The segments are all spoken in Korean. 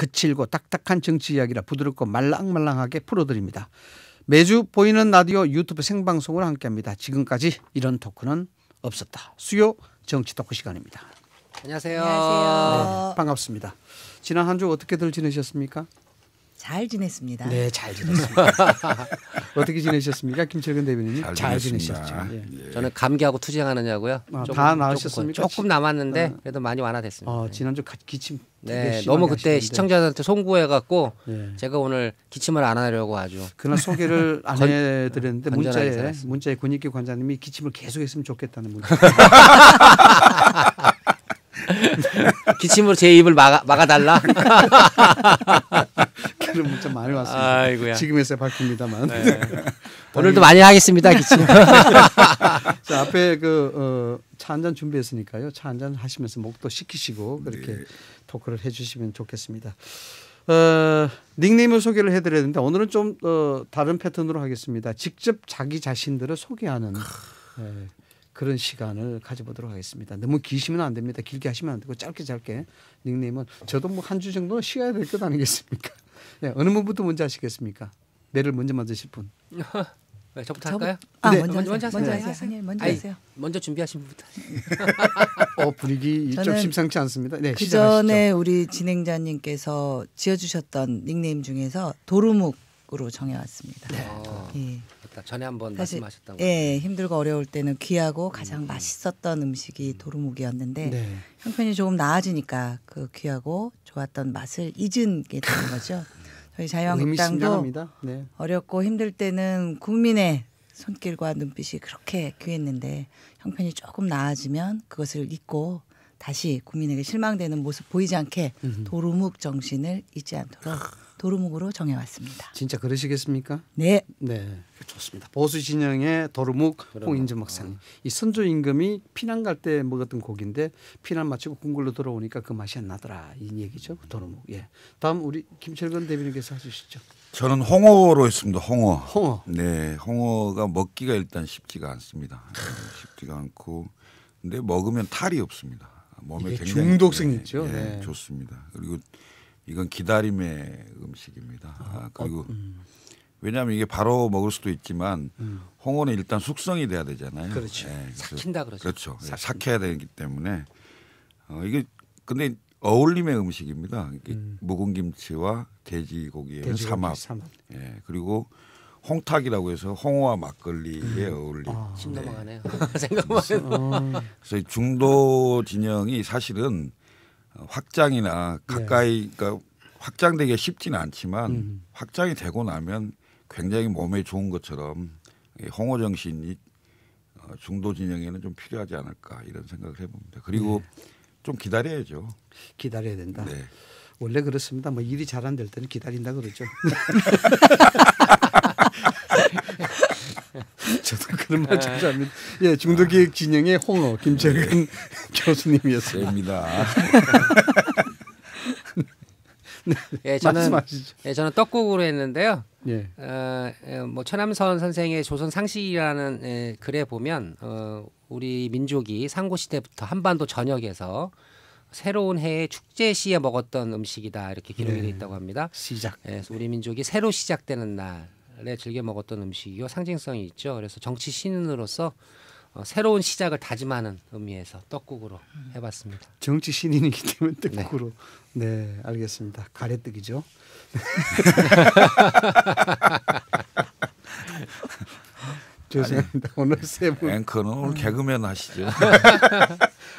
그칠고 딱딱한 정치 이야기라 부드럽고 말랑말랑하게 풀어드립니다. 매주 보이는 라디오 유튜브 생방송을 함께합니다. 지금까지 이런 토크는 없었다. 수요 정치 토크 시간입니다. 안녕하세요. 안녕하세요. 네, 반갑습니다. 지난 한 주 어떻게들 지내셨습니까? 잘 지냈습니다. 네, 잘 지냈습니다. 어떻게 지내셨습니까, 김철근 대변인님? 잘, 잘 지내셨죠. 예. 예. 저는 감기하고 투쟁하느냐고요. 아, 조금, 다 나으셨습니까? 조금, 남았는데 어. 그래도 많이 완화됐습니다. 어, 아, 지난주 기침. 네, 너무 그때 하시던데. 시청자들한테 송구해갖고 예. 제가 오늘 기침을 안 하려고 아주. 그날 소개를 안 해드렸는데 문자에 문자에 군익기 관장님이 기침을 계속했으면 좋겠다는 문자. 기침으로 제 입을 막아, 막아달라. 그런 문자 많이 왔습니다. 아이고야. 지금에서 밝힙니다만. 네. 오늘도 많이 하겠습니다. 기침. 자, 앞에 그, 어, 차 한 잔 준비했으니까요. 차 한 잔 하시면서 목도 식히시고 그렇게 네. 토크를 해 주시면 좋겠습니다. 어, 닉네임을 소개를 해드려야 되는데 오늘은 좀 어, 다른 패턴으로 하겠습니다. 직접 자기 자신들을 소개하는. 네, 그런 시간을 가져보도록 하겠습니다. 너무 기시면 안 됩니다. 길게 하시면 안 되고 짧게 짧게 닉네임은 저도 뭐 한 주 정도 쉬어야 될 것 아니겠습니까? 네, 어느 분부터 먼저 하시겠습니까? 매를 먼저 맞으실 분. 네, 저부터 할까요? 아, 네. 먼저, 먼저, 먼 먼저 하세요. 하세요. 네, 먼저 아니, 하세 먼저 준비하신 분부터. 어, 분위기 좀 심상치 않습니다. 네, 그 전에 우리 진행자님께서 지어주셨던 닉네임 중에서 도루묵으로 정해왔습니다. 네. 아. 예. 맛다 전에 한번 말씀하셨다고. 예, 힘들고 어려울 때는 귀하고 음. 가장 음. 맛있었던 음식이 음. 도루묵이었는데 네. 형편이 조금 나아지니까 그 귀하고 좋았던 맛을 잊은 게 되는 거죠. 저희 어, 자유한국당도 네. 어렵고 힘들 때는 국민의 손길과 눈빛이 그렇게 귀했는데 형편이 조금 나아지면 그것을 잊고 다시 국민에게 실망되는 모습 보이지 않게 도루묵 정신을 잊지 않도록 도루묵으로 정해왔습니다. 진짜 그러시겠습니까? 네. 네. 좋습니다. 보수 진영의 도루묵 홍인준 박사님. 어. 이 선조 임금이 피난 갈 때 먹었던 고기인데 피난 마치고 궁궐로 돌아오니까 그 맛이 안 나더라. 이 얘기죠. 그 도루묵. 예. 다음 우리 김철근 대변인께서 해주시죠. 저는 홍어로 했습니다. 홍어. 홍어. 네. 홍어가 먹기가 일단 쉽지가 않습니다. 쉽지가 않고 근데 먹으면 탈이 없습니다. 몸에 굉장히 중독성 네, 있죠. 네. 네. 좋습니다. 그리고 이건 기다림의 음식입니다. 아, 아 어, 그리고 음. 왜냐하면 이게 바로 먹을 수도 있지만 음. 홍어는 일단 숙성이 돼야 되잖아요. 그렇죠. 예, 삭힌다 그러죠. 그렇죠. 예, 삭힌다. 삭혀야 되기 때문에 어, 이게 근데 어울림의 음식입니다. 음. 묵은 김치와 돼지고기의 돼지고기 삼합. 삼합. 예, 그리고 홍탁이라고 해서 홍어와 막걸리의 음. 어울림. 아, 네. 넘어가네요. 생각만 어. 해도. 그래서 중도 진영이 사실은 확장이나 가까이 네. 그러니까 확장되기가 쉽지는 않지만 음. 확장이 되고 나면 굉장히 몸에 좋은 것처럼 홍어 정신이 어, 중도 진영에는 좀 필요하지 않을까 이런 생각을 해봅니다. 그리고 네. 좀 기다려야죠. 기다려야 된다. 네. 원래 그렇습니다. 뭐 일이 잘 안 될 때는 기다린다 그러죠. 저도 그런 말 아. 자주 합니다. 예, 중도기획 아. 진영의 홍어 김철근 네. 교수님이었습니다. 네, 예, 저는 말씀하시죠. 예, 저는 떡국으로 했는데요. 예. 어, 예, 뭐천남선 선생의 조선 상식이라는 예, 글에 보면 어, 우리 민족이 상고 시대부터 한반도 전역에서 새로운 해의 축제 시에 먹었던 음식이다 이렇게 기록이 예. 되 네. 있다고 합니다. 시작. 예, 우리 민족이 새로 시작되는 날 옛날에 즐겨 먹었던 음식이요 상징성이 있죠. 그래서 정치 신인으로서 어, 새로운 시작을 다짐하는 의미에서 떡국으로 음. 해봤습니다. 정치 신인이기 때문에 네. 떡국으로. 네, 네 알겠습니다. 가래떡이죠. 죄송합니다. 아니, 오늘 세 분. 앵커는 오늘 개그맨 하시죠.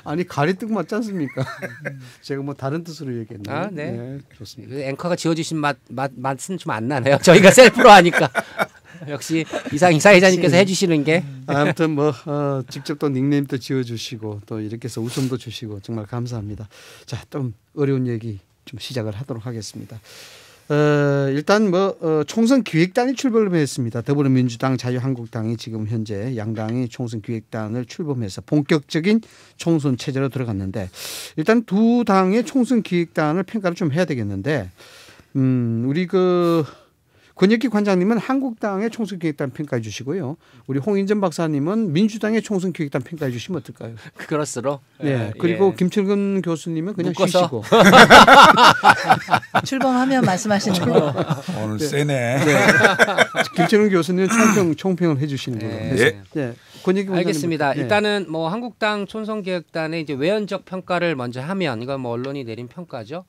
아니 가리뜨고 맞지 않습니까? 제가 뭐 다른 뜻으로 얘기했나요? 아, 네. 네 좋습니다. 그 앵커가 지어주신 맛, 맛 맛은 좀 안 나네요. 저희가 셀프로 하니까. 역시 이상 이사회장님께서 해주시는 게 아무튼 뭐 어, 직접 또 닉네임도 지어주시고 또 이렇게 해서 웃음도 주시고 정말 감사합니다. 자 좀 어려운 얘기 좀 시작을 하도록 하겠습니다. 어, 일단 뭐 어, 총선 기획단이 출범을 했습니다. 더불어민주당, 자유한국당이 지금 현재 양당이 총선 기획단을 출범해서 본격적인 총선 체제로 들어갔는데 일단 두 당의 총선 기획단을 평가를 좀 해야 되겠는데 음, 우리 그 권혁기 관장님은 한국당의 총선 기획단 평가해 주시고요. 우리 홍인전 박사님은 민주당의 총선 기획단 평가해 주시면 어떨까요? 그럴수록. 네. 예, 그리고 예. 김철근 교수님은 그냥 묶어서. 쉬시고. 출범하면 말씀하시는 어. 거. 오늘 네. 세네. 네. 김철근 교수님 총평 총평을 해 주시는 네. 거로 예. 네. 권익 알겠습니다. 네. 일단은 뭐 한국당 총선 기획단의 이제 외연적 평가를 먼저 하면 이건 뭐 언론이 내린 평가죠.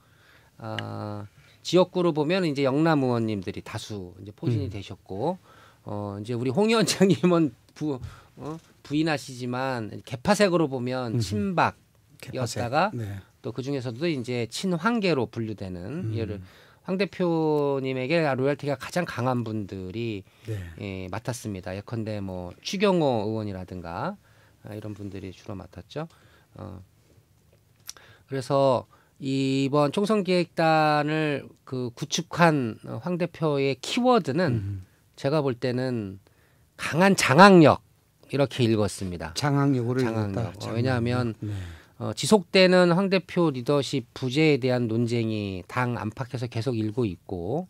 아 어, 지역구로 보면 이제 영남 의원님들이 다수 이제 포진이 음. 되셨고 어 이제 우리 홍 위원장님은 부 어, 부인하시지만 개파색으로 보면 음. 친박이었다가 네. 또그 중에서도 이제 친황계로 분류되는 음. 예를 황 대표님에게 로열티가 가장 강한 분들이 네. 예, 맡았습니다. 예컨대 뭐 추경호 의원이라든가 아, 이런 분들이 주로 맡았죠. 어. 그래서 이번 총선기획단을 그 구축한 황 대표의 키워드는 음. 제가 볼 때는 강한 장악력 이렇게 읽었습니다. 장악력으로 어, 장악력. 왜냐하면 네. 어, 지속되는 황 대표 리더십 부재에 대한 논쟁이 당 안팎에서 계속 일고 있고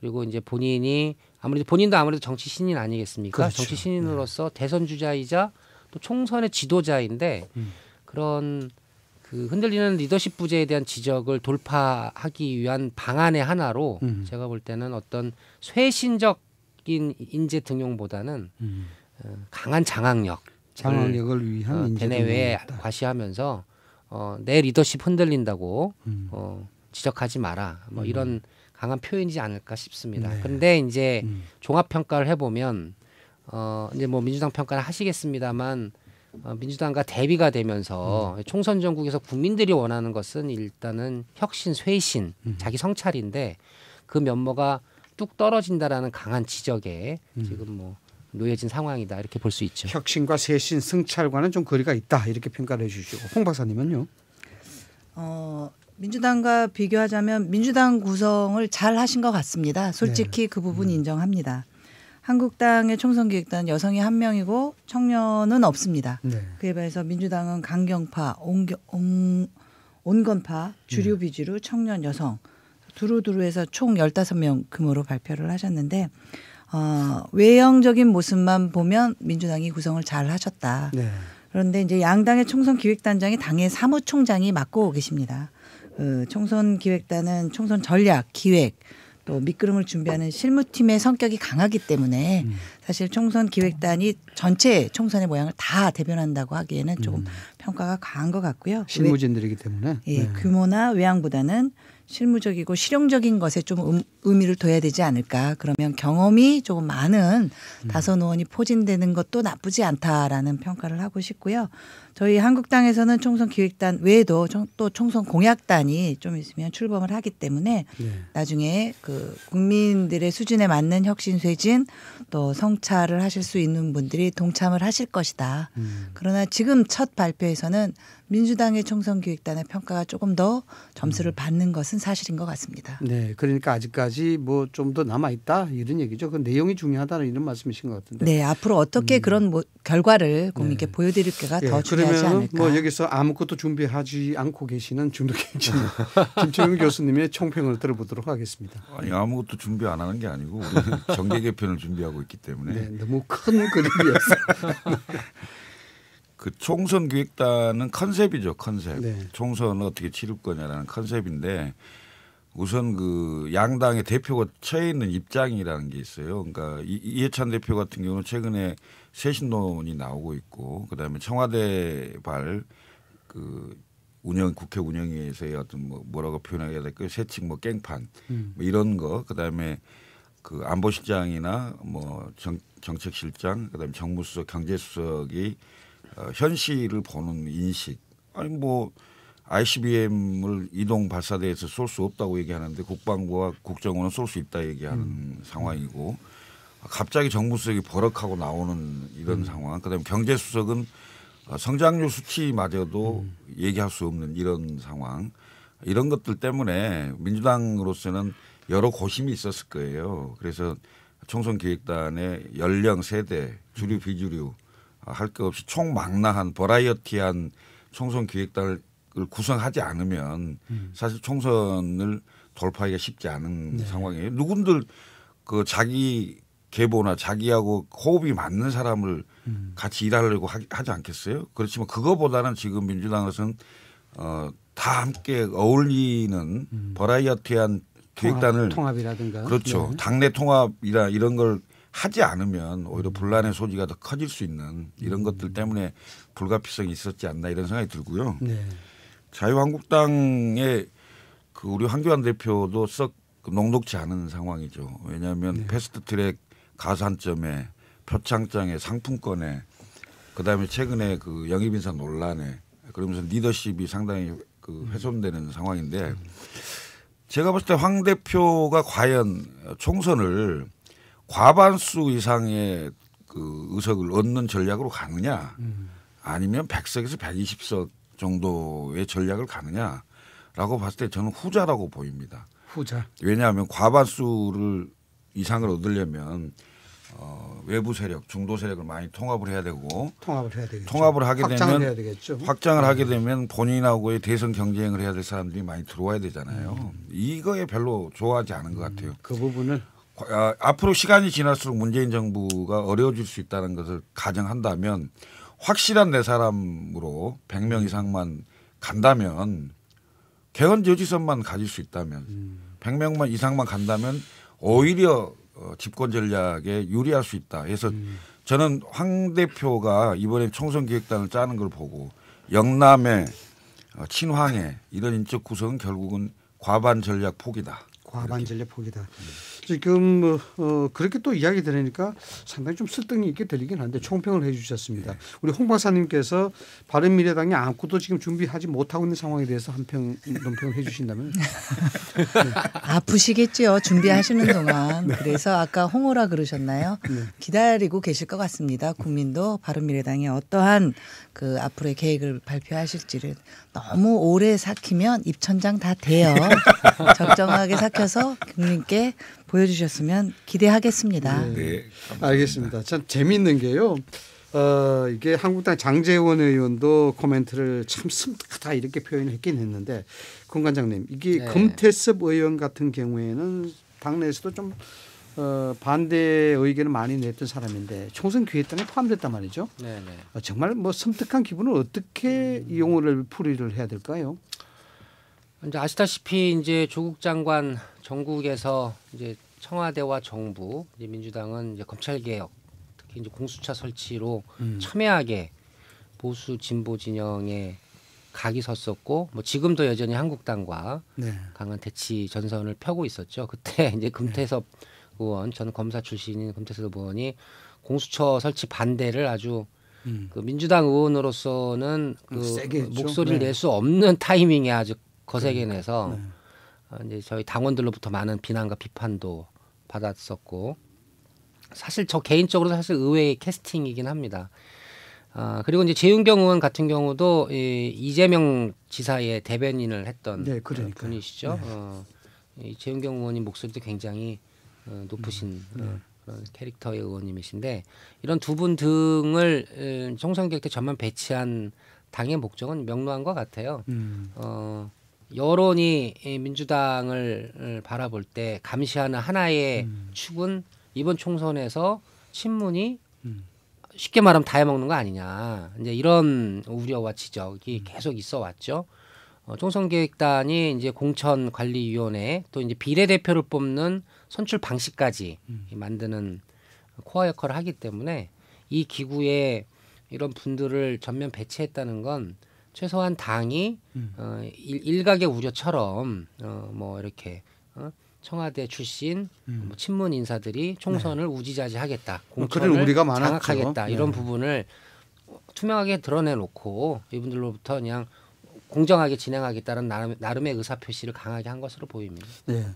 그리고 이제 본인이 아무래도 본인도 아무래도 정치 신인 아니겠습니까? 그렇죠. 정치 네. 신인으로서 네. 대선 주자이자 또 총선의 지도자인데 음. 그런 그 흔들리는 리더십 부재에 대한 지적을 돌파하기 위한 방안의 하나로 음. 제가 볼 때는 어떤 쇄신적인 인재 등용보다는 음. 어, 강한 장악력 장악력을 위한 어, 대내외에 과시하면서 어, 내 리더십 흔들린다고 음. 어, 지적하지 마라 뭐 음. 이런 강한 표현이지 않을까 싶습니다. 네. 근데 이제 음. 종합 평가를 해보면 어 이제 뭐 민주당 평가를 하시겠습니다만 어, 민주당과 대비가 되면서 음. 총선 전국에서 국민들이 원하는 것은 일단은 혁신, 쇄신, 음. 자기 성찰인데 그 면모가 뚝 떨어진다라는 강한 지적에 음. 지금 뭐 놓여진 상황이다 이렇게 볼 수 있죠. 혁신과 쇄신, 승찰과는 좀 거리가 있다 이렇게 평가를 해주시고 홍 박사님은요. 어, 민주당과 비교하자면 민주당 구성을 잘 하신 것 같습니다. 솔직히 네. 그 부분 음. 인정합니다. 한국당의 총선기획단 여성이 한 명이고 청년은 없습니다. 네. 그에 비해서 민주당은 강경파, 온겨, 온, 온건파, 주류 네. 비주류, 청년 여성 두루두루해서 총 15명 금으로 발표를 하셨는데 어, 외형적인 모습만 보면 민주당이 구성을 잘 하셨다. 네. 그런데 이제 양당의 총선 기획단장이 당의 사무총장이 맡고 계십니다. 그 총선 기획단은 총선 전략, 기획, 또 미끄럼을 준비하는 실무팀의 성격이 강하기 때문에 음. 사실 총선 기획단이 전체 총선의 모양을 다 대변한다고 하기에는 조금 음. 평가가 강한 것 같고요. 그 실무진들이기 때문에 예, 네. 규모나 외양보다는 실무적이고 실용적인 것에 좀 음, 의미를 둬야 되지 않을까. 그러면 경험이 조금 많은 음. 다선 의원이 포진되는 것도 나쁘지 않다라는 평가를 하고 싶고요. 저희 한국당에서는 총선 기획단 외에도 또 총선 공약단이 좀 있으면 출범을 하기 때문에 네. 나중에 그 국민들의 수준에 맞는 혁신 쇄진 또 성찰을 하실 수 있는 분들이 동참을 하실 것이다. 음. 그러나 지금 첫 발표에서는 민주당의 총선기획단의 평가가 조금 더 점수를 음. 받는 것은 사실인 것 같습니다. 네, 그러니까 아직까지 뭐 좀 더 남아 있다 이런 얘기죠. 그 내용이 중요하다는 이런 말씀이신 것 같은데. 네, 앞으로 어떻게 음. 그런 뭐 결과를 국민께 네. 보여드릴 게가 네. 중요하지 뭐 않을까. 뭐 여기서 아무것도 준비하지 않고 계시는 중독행진 김철용 교수님의 총평을 들어보도록 하겠습니다. 아니 아무것도 준비 안 하는 게 아니고 정계 개편을 준비하고 있기 때문에. 네, 너무 큰그림이었어 그 총선 기획단은 컨셉이죠 컨셉. 네. 총선을 어떻게 치를 거냐라는 컨셉인데 우선 그 양당의 대표가 처해 있는 입장이라는 게 있어요. 그러니까 이해찬 대표 같은 경우는 최근에 새신론이 나오고 있고 그다음에 청와대 발 그 운영 국회 운영에서의 위 어떤 뭐 뭐라고 표현해야 될까요? 세칙 뭐 깽판 음. 뭐 이런 거 그다음에 그 안보실장이나 뭐 정, 정책실장 그다음에 정무수석 경제수석이 어, 현실을 보는 인식 아니 뭐 ICBM을 이동 발사대에서 쏠 수 없다고 얘기하는데 국방부와 국정원은 쏠 수 있다 얘기하는 음. 상황이고 갑자기 정무수석이 버럭하고 나오는 이런 음. 상황 그다음에 경제수석은 어, 성장률 수치마저도 음. 얘기할 수 없는 이런 상황 이런 것들 때문에 민주당으로서는 여러 고심이 있었을 거예요 그래서 총선기획단의 연령 세대 주류 음. 비주류 할것 없이 총망라한 버라이어티한 총선 기획단을 구성하지 않으면 음. 사실 총선을 돌파하기가 쉽지 않은 네. 상황이에요. 누군들 그 자기 계보나 자기하고 호흡이 맞는 사람을 음. 같이 일하려고 하, 지 않겠어요? 그렇지만 그거보다는 지금 민주당에서는 어, 다 함께 어울리는 음. 버라이어티한 기획단을 통합, 이라든가 그렇죠. 네. 당내 통합이라 이런 걸 하지 않으면 오히려 분란의 소지가 더 커질 수 있는 이런 음. 것들 때문에 불가피성이 있었지 않나 이런 생각이 들고요. 네. 자유한국당의 그 우리 황교안 대표도 썩 녹록지 않은 상황이죠. 왜냐하면 네. 패스트트랙 가산점에 표창장에 상품권에 그다음에 최근에 그 영입 인사 논란에 그러면서 리더십이 상당히 그 음. 훼손되는 상황인데 음. 제가 봤을 때 황 대표가 과연 총선을 과반수 이상의 그 의석을 얻는 전략으로 가느냐 아니면 100석에서 120석 정도의 전략을 가느냐라고 봤을 때 저는 후자라고 보입니다. 후자. 왜냐하면 과반수를 이상을 얻으려면 어, 외부 세력, 중도 세력을 많이 통합을 해야 되고 통합을 해야 되겠죠. 통합을 하게 확장을 되면 해야 확장을 음. 하게 되면 본인하고의 대선 경쟁을 해야 될 사람들이 많이 들어와야 되잖아요. 음. 이거에 별로 좋아하지 않은 것 같아요. 음, 그 부분을 어, 앞으로 시간이 지날수록 문재인 정부가 어려워질 수 있다는 것을 가정한다면 확실한 내 사람으로 100명 음. 이상만 간다면 개헌 저지선만 가질 수 있다면 100명만 음. 이상만 간다면 오히려 어, 집권 전략에 유리할 수 있다. 그래서 음. 저는 황 대표가 이번에 총선 기획단을 짜는 걸 보고 영남의 어, 친황의 이런 인적 구성은 결국은 과반 전략 폭이다. 과반 전례 폭기다 음. 지금 뭐, 어, 그렇게 또 이야기 들으니까 상당히 좀 설득이 있게 들리긴 한데 총평을 해주셨습니다. 네. 우리 홍 박사님께서 바른 미래당이 아무것도 지금 준비하지 못하고 있는 상황에 대해서 한평 논평을 해주신다면 네. 아프시겠지 준비하시는 동안 네. 그래서 아까 홍호라 그러셨나요? 네. 기다리고 계실 것 같습니다. 국민도 바른 미래당이 어떠한 그 앞으로의 계획을 발표하실지를 너무 오래 삭히면 입천장 다 돼요. 적정하게 삭. 시켜서 국민께 보여주셨으면 기대하겠습니다. 네, 네 알겠습니다. 참재미는 게요. 어, 이게 한국당 장재원 의원도 코멘트를 참 슴득하다 이렇게 표현을 했긴 했는데 공관장님 이게 네. 금태섭 의원 같은 경우에는 당내에서도 좀 어, 반대 의견을 많이 냈던 사람인데 총선 기획단에 포함됐단 말이죠. 네네. 네. 어, 정말 뭐 섬뜩한 기분을 어떻게 음. 용어를 풀이를 해야 될까요? 이제 아시다시피 이제 조국 장관 전국에서 이제 청와대와 정부, 이제 민주당은 이제 검찰 개혁, 특히 이제 공수처 설치로 음. 첨예하게 보수 진보 진영에 각이 섰었고 뭐 지금도 여전히 한국당과 네. 강한 대치 전선을 펴고 있었죠. 그때 이제 금태섭 네. 의원, 전 검사 출신인 금태섭 의원이 공수처 설치 반대를 아주 음. 그 민주당 의원으로서는 그 음, 목소리를 네. 낼수 없는 타이밍에 아주 거세게 그러니까. 내서 네. 어, 이제 저희 당원들로부터 많은 비난과 비판도 받았었고 사실 저 개인적으로 사실 의외의 캐스팅이긴 합니다. 아, 그리고 이제 재윤경 의원 같은 경우도 이 이재명 지사의 대변인을 했던 네, 그러니까. 분이시죠. 네. 어, 이 재윤경 의원님 목소리도 굉장히 어, 높으신 음, 네. 어, 그런 캐릭터의 의원님이신데 이런 두 분 등을 총선기획 때 전면 배치한 당의 목적은 명료한 것 같아요. 음. 어, 여론이 민주당을 바라볼 때 감시하는 하나의 음. 축은 이번 총선에서 친문이 음. 쉽게 말하면 다 해먹는 거 아니냐. 이제 이런 우려와 지적이 음. 계속 있어 왔죠. 어, 총선기획단이 이제 공천관리위원회 또 이제 비례대표를 뽑는 선출 방식까지 음. 만드는 코어 역할을 하기 때문에 이 기구에 이런 분들을 전면 배치했다는 건 최소한 당이 음. 어, 일, 각의 우려처럼 어, 뭐 이렇게 어? 청와대 출신 음. 뭐 친문 인사들이 총선을 네. 우지자지하겠다, 뭐 공천을 우리가 장악하겠다 많 이런 네. 부분을 투명하게 드러내놓고 이분들로부터 그냥 공정하게 진행하겠다는 나름, 나름의 의사표시를 강하게 한 것으로 보입니다. 네.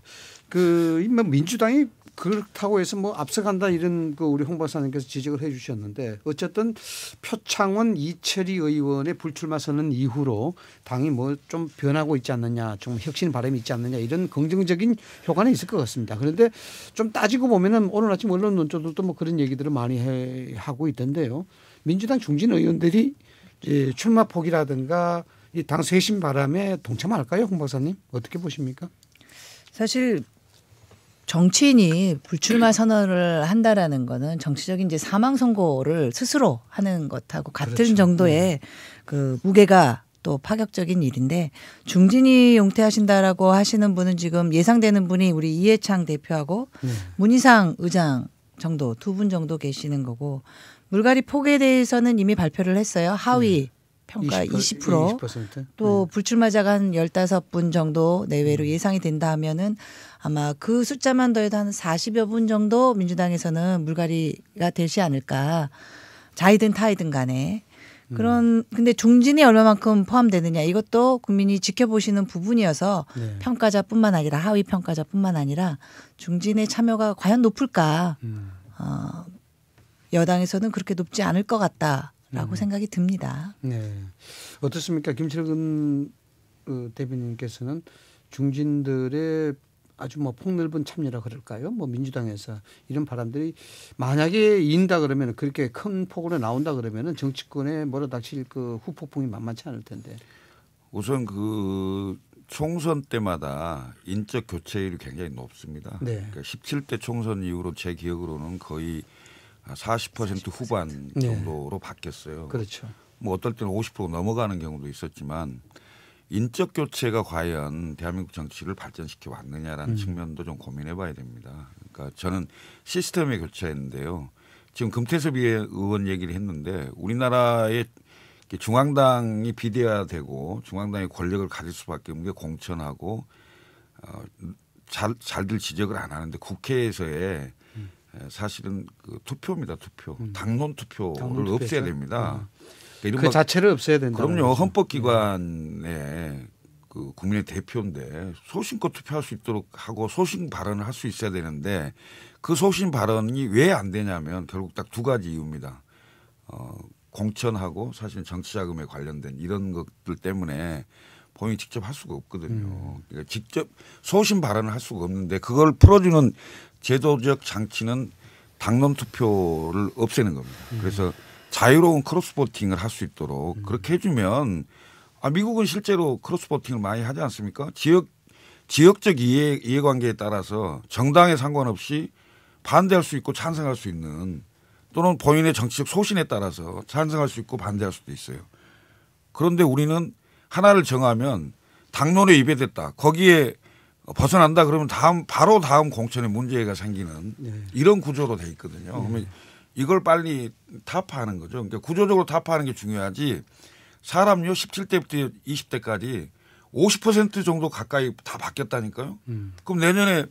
그, 뭐 민주당이 그렇다고 해서 뭐 앞서간다 이런 그 우리 홍 박사님께서 지적을 해 주셨는데 어쨌든 표창원 이철희 의원의 불출마 선언 이후로 당이 뭐 좀 변하고 있지 않느냐 좀 혁신 바람이 있지 않느냐 이런 긍정적인 효과는 있을 것 같습니다. 그런데 좀 따지고 보면은 오늘 아침 언론 논조들도 뭐 그런 얘기들을 많이 해, 하고 있던데요. 민주당 중진 의원들이 출마 폭이라든가 이 당쇄신 바람에 동참할까요, 홍 박사님? 어떻게 보십니까? 사실 정치인이 불출마 선언을 한다라는 거는 정치적인 이제 사망 선고를 스스로 하는 것하고 같은 그렇죠. 정도의 네. 그 무게가 또 파격적인 일인데 중진이 용퇴하신다라고 하시는 분은 지금 예상되는 분이 우리 이해창 대표하고 네. 문희상 의장 정도 두 분 정도 계시는 거고 물갈이 폭에 대해서는 이미 발표를 했어요 하위 네. 평가 20%, 20%, 또 네. 불출마자가 한 열다섯 분 정도 내외로 음. 예상이 된다 하면은 아마 그 숫자만 더해도 한 40여 분 정도 민주당에서는 물갈이가 되지 않을까. 자이든 타이든 간에. 음. 그런 근데 중진이 얼마만큼 포함되느냐 이것도 국민이 지켜보시는 부분이어서 네. 평가자뿐만 아니라 하위 평가자뿐만 아니라 중진의 참여가 과연 높을까 음. 어, 여당에서는 그렇게 높지 않을 것 같다 라고 음. 생각이 듭니다. 네. 어떻습니까? 김철근 어, 대변인께서는 중진들의 아주 뭐 폭넓은 참여라 그럴까요? 뭐 민주당에서 이런 바람들이 만약에 인다 그러면 그렇게 큰 폭으로 나온다 그러면 정치권에 몰아닥칠 그 후폭풍이 만만치 않을 텐데. 우선 그 총선 때마다 인적 교체율이 굉장히 높습니다. 네. 그러니까 17대 총선 이후로 제 기억으로는 거의 40% 후반 네. 정도로 바뀌었어요. 그렇죠. 뭐 어떨 때는 50% 넘어가는 경우도 있었지만 인적 교체가 과연 대한민국 정치를 발전시켜 왔느냐라는 음. 측면도 좀 고민해 봐야 됩니다. 그러니까 저는 시스템의 교체인데요. 지금 금태섭 의원 얘기를 했는데 우리나라의 중앙당이 비대화되고 중앙당의 권력을 가질 수밖에 없는 게 공천하고 어, 잘, 잘들 지적을 안 하는데 국회에서의 예, 사실은 그 투표입니다. 투표. 음. 당론 투표를 당론 없애야 됩니다. 음. 그러니까 그 자체를 없애야 된다. 그럼요. 헌법기관에 그 국민의 대표인데 소신껏 투표할 수 있도록 하고 소신 발언을 할 수 있어야 되는데 그 소신 발언이 왜 안 되냐면 결국 딱 두 가지 이유입니다. 어, 공천하고 사실 정치자금에 관련된 이런 것들 때문에 본인이 직접 할 수가 없거든요. 음. 그러니까 직접 소신 발언을 할 수가 없는데 그걸 풀어주는 제도적 장치는 당론 투표를 없애는 겁니다. 음. 그래서 자유로운 크로스보팅을 할 수 있도록 음. 그렇게 해주면 아 미국은 실제로 크로스보팅을 많이 하지 않습니까? 지역 지역적 이해 이해관계에 따라서 정당에 상관없이 반대할 수 있고 찬성할 수 있는 또는 본인의 정치적 소신에 따라서 찬성할 수 있고 반대할 수도 있어요. 그런데 우리는 하나를 정하면 당론에 입에됐다 거기에 벗어난다 그러면 다음 바로 다음 공천에 문제가 생기는 네. 이런 구조로 돼 있거든요. 네. 그러면 이걸 빨리 타파하는 거죠. 그러니까 구조적으로 타파하는 게 중요하지. 사람요 17대부터 20대까지 50% 정도 가까이 다 바뀌었다니까요. 음. 그럼 내년에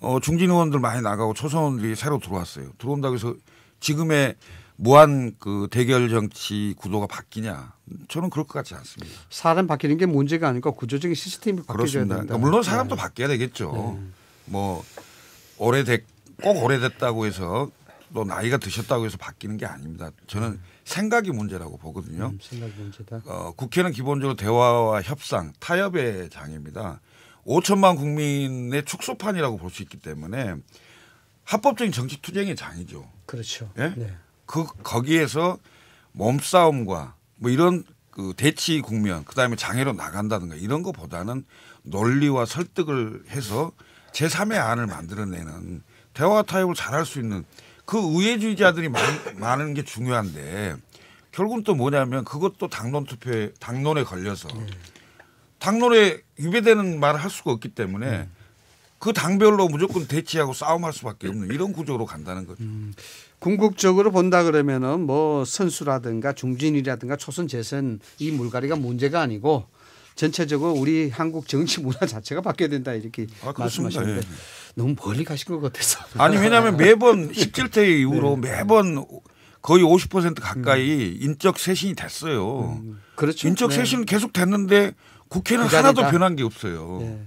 어, 중진 의원들 많이 나가고 초선 의원들이 새로 들어왔어요. 들어온다고 해서 지금의 무한 그 대결 정치 구도가 바뀌냐? 저는 그럴 것 같지 않습니다. 사람 바뀌는 게 문제가 아니고 구조적인 시스템이 바뀌어야 그러니까 된다. 그러니까 물론 네. 사람도 네. 바뀌어야 되겠죠. 네. 뭐 오래됐 꼭 오래됐다고 해서 또 나이가 드셨다고 해서 바뀌는 게 아닙니다. 저는 생각이 문제라고 보거든요. 음, 생각 문제다. 어, 국회는 기본적으로 대화와 협상, 타협의 장입니다. 5천만 국민의 축소판이라고 볼 수 있기 때문에 합법적인 정치 투쟁의 장이죠. 그렇죠. 예? 네. 그 거기에서 몸싸움과 뭐 이런 그 대치 국면 그다음에 장애로 나간다든가 이런 거보다는 논리와 설득을 해서 제3의 안을 만들어내는 대화 타협을 잘할 수 있는 그의회주의자들이 많, 은게 중요한데 결국은 또 뭐냐면 그것도 당론 투표에 당론에 걸려서 네. 당론에 위배되는 말을 할 수가 없기 때문에 네. 그 당별로 무조건 대치하고 싸움할 수밖에 없는 이런 구조로 간다는 거죠. 음. 궁극적으로 본다 그러면은 뭐 선수라든가 중진이라든가 초선 재선 이 물갈이가 문제가 아니고 전체적으로 우리 한국 정치 문화 자체가 바뀌어야 된다 이렇게 아, 말씀하셨는데 예. 너무 멀리 가신 것 같아서 아니 왜냐하면 매번 17대 이후로 네. 매번 거의 50% 가까이 음. 인적 쇄신이 됐어요. 음. 그렇죠. 인적 네. 쇄신 계속 됐는데 국회는 그 하나도 변한 게 없어요. 네.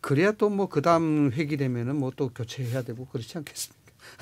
그래야 또 뭐 그다음 회기 되면은 뭐 또 교체해야 되고 그렇지 않겠습니까?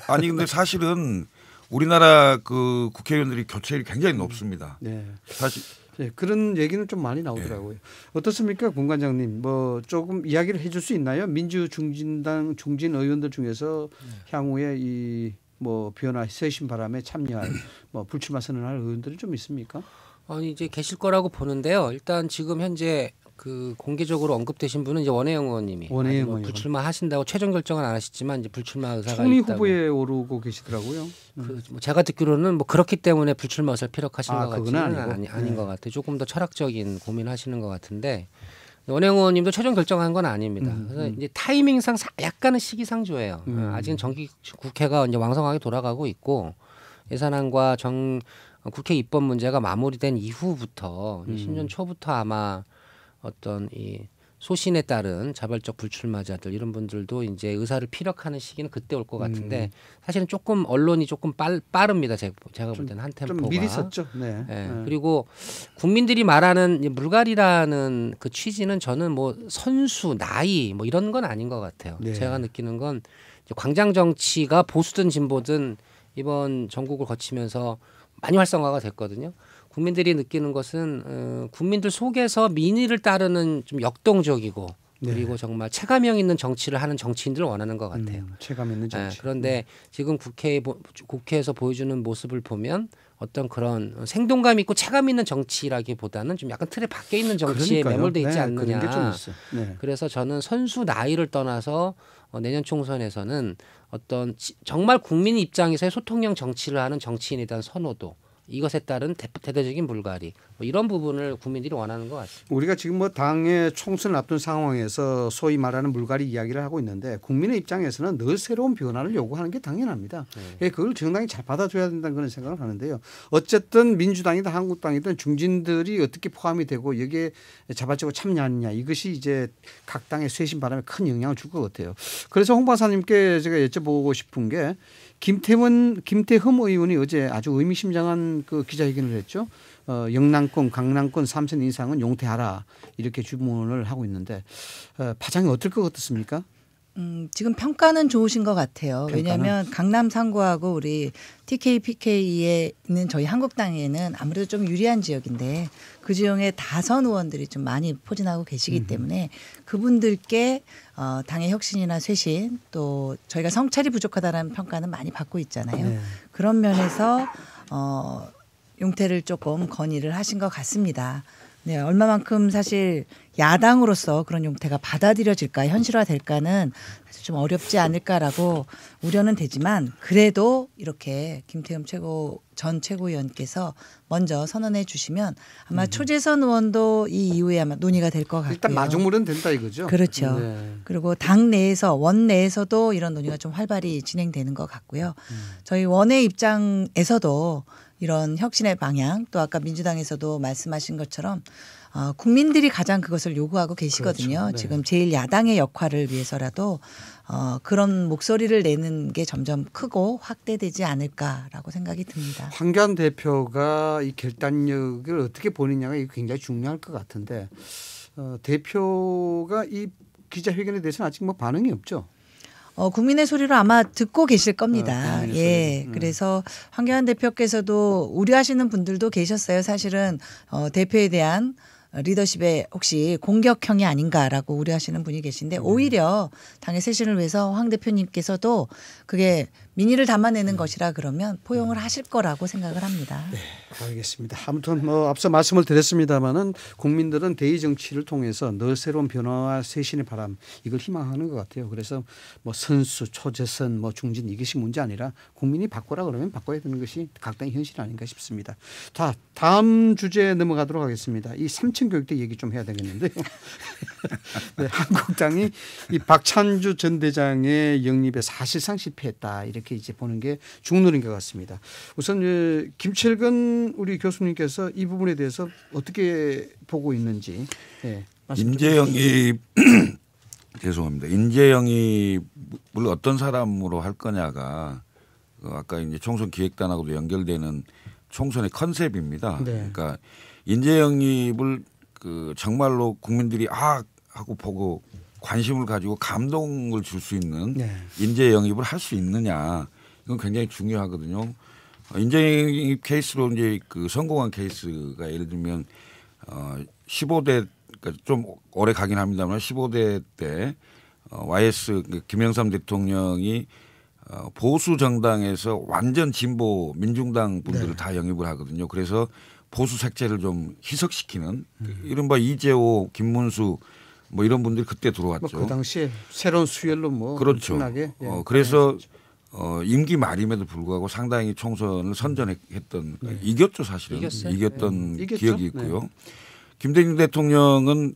아니 근데 사실은 우리나라 그 국회의원들이 교체율이 굉장히 음. 높습니다. 네. 사실 네, 그런 얘기는 좀 많이 나오더라고요. 네. 어떻습니까, 공 관장님? 뭐 조금 이야기를 해줄 수 있나요? 민주 중진당 중진 의원들 중에서 네. 향후에 이 뭐 변화 세신 바람에 참여할 뭐 불출마 선언할 의원들이 좀 있습니까? 아니 어, 이제 계실 거라고 보는데요. 일단 지금 현재 그 공개적으로 언급되신 분은 이제 원혜영 의원님이 뭐 원혜영 뭐 불출마 하신다고 최종 결정은 안 하셨지만 이제 불출마 의사가 총리 있다고. 후보에 오르고 계시더라고요. 그뭐 음. 제가 듣기로는 뭐 그렇기 때문에 불출마 의사를 피력하신 아, 것 같지는 아니, 아닌 네. 것 같아요. 조금 더 철학적인 고민하시는 것 같은데 원혜영 의원님도 최종 결정한 건 아닙니다. 음, 그래서 음. 이제 타이밍상 약간은 시기상조예요. 음. 아, 아직은 정기 국회가 이제 왕성하게 돌아가고 있고 예산안과 정 국회 입법 문제가 마무리된 이후부터 음. 1년 초부터 아마 어떤 이 소신에 따른 자발적 불출마자들 이런 분들도 이제 의사를 피력하는 시기는 그때 올 것 같은데 음. 사실은 조금 언론이 조금 빨, 빠릅니다. 제가, 제가 볼 때는 한 템포가 좀 미리 썼죠. 네. 네. 네. 그리고 국민들이 말하는 물갈이라는 그 취지는 저는 뭐 선수 나이 뭐 이런 건 아닌 것 같아요. 네. 제가 느끼는 건 광장 정치가 보수든 진보든 이번 전국을 거치면서 많이 활성화가 됐거든요. 국민들이 느끼는 것은 어, 국민들 속에서 민의를 따르는 좀 역동적이고 네. 그리고 정말 체감형 있는 정치를 하는 정치인들을 원하는 것 같아요. 음, 체감 있는 예, 정치. 네, 그런데 음. 지금 국회 에 국회에서 보여주는 모습을 보면 어떤 그런 생동감 있고 체감 있는 정치라기보다는 좀 약간 틀에 밖에 있는 정치에 매몰돼 있지 네, 않느냐. 네. 그래서 저는 선수 나이를 떠나서 어, 내년 총선에서는 어떤 지, 정말 국민 입장에서의 소통형 정치를 하는 정치인에 대한 선호도 이것에 따른 대대적인 물갈이 뭐 이런 부분을 국민들이 원하는 것 같습니다. 우리가 지금 뭐 당의 총선 앞둔 상황에서 소위 말하는 물갈이 이야기를 하고 있는데 국민의 입장에서는 늘 새로운 변화를 요구하는 게 당연합니다. 네. 예, 그걸 정당이 잘 받아줘야 된다는 그런 생각을 하는데요. 어쨌든 민주당이든 한국당이든 중진들이 어떻게 포함이 되고 여기에 자발적으로 참여하느냐 이것이 이제 각 당의 쇄신 바람에 큰 영향을 줄 것 같아요. 그래서 홍 박사님께 제가 여쭤보고 싶은 게 김태원 김태흠 의원이 어제 아주 의미심장한 그 기자회견을 했죠. 어, 영남권, 강남권 3선 이상은 용퇴하라 이렇게 주문을 하고 있는데 어, 파장이 어떨 것 같습니까? 음, 지금 평가는 좋으신 것 같아요. 평가는? 왜냐하면 강남 상고하고 우리 TK, PK에 있는 저희 한국당에는 아무래도 좀 유리한 지역인데 그 지역에 다선 의원들이 좀 많이 포진하고 계시기 음. 때문에 그분들께 어, 당의 혁신이나 쇄신 또 저희가 성찰이 부족하다라는 평가는 많이 받고 있잖아요. 네. 그런 면에서 어, 용태를 조금 건의를 하신 것 같습니다. 네, 얼마만큼 사실 야당으로서 그런 용태가 받아들여질까 현실화될까는 사실 좀 어렵지 않을까라고 우려는 되지만 그래도 이렇게 김태흠 최고 전 최고위원께서 먼저 선언해 주시면 아마 음. 초재선 의원도 이 이후에 아마 논의가 될 것 같고요. 일단 마중물은 된다 이거죠. 그렇죠. 네. 그리고 당 내에서 원 내에서도 이런 논의가 좀 활발히 진행되는 것 같고요. 음. 저희 원의 입장에서도 이런 혁신의 방향 또 아까 민주당에서도 말씀하신 것처럼 어, 국민들이 가장 그것을 요구하고 계시거든요. 그렇죠. 네. 지금 제일 야당의 역할을 위해서라도 어, 그런 목소리를 내는 게 점점 크고 확대되지 않을까라고 생각이 듭니다. 황교안 대표가 이 결단력을 어떻게 보느냐가 굉장히 중요할 것 같은데 어, 대표가 이 기자회견에 대해서는 아직 뭐 반응이 없죠. 어, 국민의 소리로 아마 듣고 계실 겁니다. 어, 예. 음. 그래서 황교안 대표께서도 우려하시는 분들도 계셨어요. 사실은 어, 대표에 대한 리더십의 혹시 공격형이 아닌가라고 우려하시는 분이 계신데 음. 오히려 당의 쇄신을 위해서 황 대표님께서도 그게 민의를 담아내는 음. 것이라 그러면 포용을 음. 하실 거라고 생각을 합니다. 네, 알겠습니다. 아무튼 뭐 앞서 말씀을 드렸습니다만은 국민들은 대의 정치를 통해서 늘 새로운 변화와 쇄신의 바람 이걸 희망하는 것 같아요. 그래서 뭐 선수, 초재선, 뭐 중진 이것이 문제 아니라 국민이 바꾸라 그러면 바꿔야 되는 것이 각당의 현실 아닌가 싶습니다. 자, 다음 주제에 넘어가도록 하겠습니다. 이3 취임층 교육 때 얘기 좀 해야 되겠는데요. 네, 한국당이 이 박찬주 전 대장의 영입에 사실상 실패했다 이렇게 이제 보는 게 중론인 것 같습니다. 우선 예, 김철근 우리 교수님께서 이 부분에 대해서 어떻게 보고 있는지. 네, 임재영이 죄송합니다. 인재영이 물론 어떤 사람으로 할 거냐가 그 아까 이제 총선 기획단하고도 연결되는 총선의 컨셉입니다. 네. 그러니까 인재 영입을 그 정말로 국민들이 아 하고 보고 관심을 가지고 감동을 줄 수 있는 네. 인재 영입을 할 수 있느냐 이건 굉장히 중요하거든요. 인재 영입 케이스로 이제 그 성공한 케이스가 예를 들면 어 15대 그좀 그러니까 오래 가긴 합니다만 15대 때 어, YS 그러니까 김영삼 대통령이 어, 보수 정당에서 완전 진보 민중당 분들을 네. 다 영입을 하거든요. 그래서 보수 색채를 좀 희석시키는 음. 이른바 이재호, 김문수 뭐 이런 분들이 그때 들어왔죠. 뭐그 당시에 새로운 수혈로 뭐 그렇죠. 엄청나게. 예. 어, 그래서 어, 임기 말임에도 불구하고 상당히 총선을 선전했던 네. 이겼죠 사실은 이겼어요. 이겼던 네. 기억이 네. 있고요. 네. 김대중 대통령은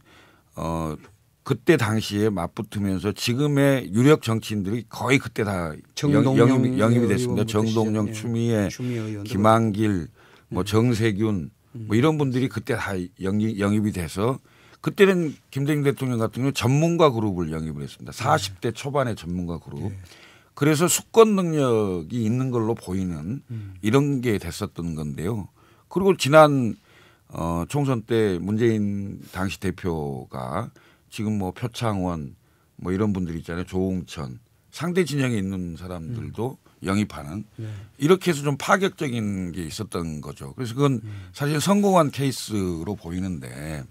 어, 그때 당시에 맞붙으면서 지금의 유력 정치인들이 거의 그때 다 영입, 영입이 됐습니다. 정동영, 예. 추미애, 추미애 김한길 뭐 정세균 뭐 이런 분들이 그때 다 영입, 영입이 돼서 그때는 김대중 대통령 같은 경우 전문가 그룹을 영입을 했습니다. 40대 초반의 전문가 그룹. 예. 그래서 수권 능력이 있는 걸로 보이는 음. 이런 게 됐었던 건데요. 그리고 지난 어, 총선 때 문재인 당시 대표가 지금 뭐 표창원 뭐 이런 분들 있잖아요. 조홍천 상대 진영에 있는 사람들도 음. 영입하는 네. 이렇게 해서 좀 파격적인 게 있었던 거죠. 그래서 그건 음. 사실 성공한 케이스로 보이는데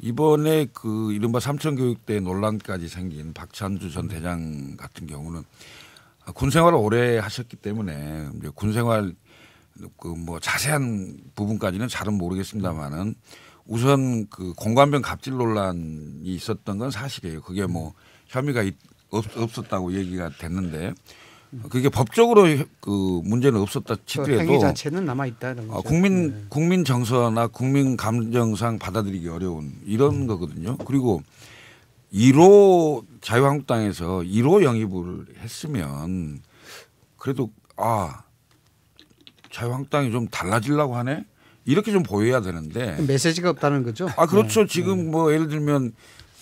이번에 그 이른바 삼천교육대 논란까지 생긴 박찬주 전 대장 같은 경우는 군 생활을 오래 하셨기 때문에 이제 군 생활 그 뭐 자세한 부분까지는 잘은 모르겠습니다만은 우선 그 공관병 갑질 논란이 있었던 건 사실이에요. 그게 뭐 혐의가 없, 없었다고 얘기가 됐는데 그게 법적으로 그 문제는 없었다 그 치더라도 행위 자체는 남아 있다는 아, 거죠. 국민 네. 국민 정서나 국민 감정상 받아들이기 어려운 이런 음. 거거든요. 그리고 1호 자유한국당에서 1호 영입을 했으면 그래도 아 자유한국당이 좀 달라지려고 하네 이렇게 좀 보여야 되는데 메시지가 없다는 거죠. 아 그렇죠. 네. 지금 네. 뭐 예를 들면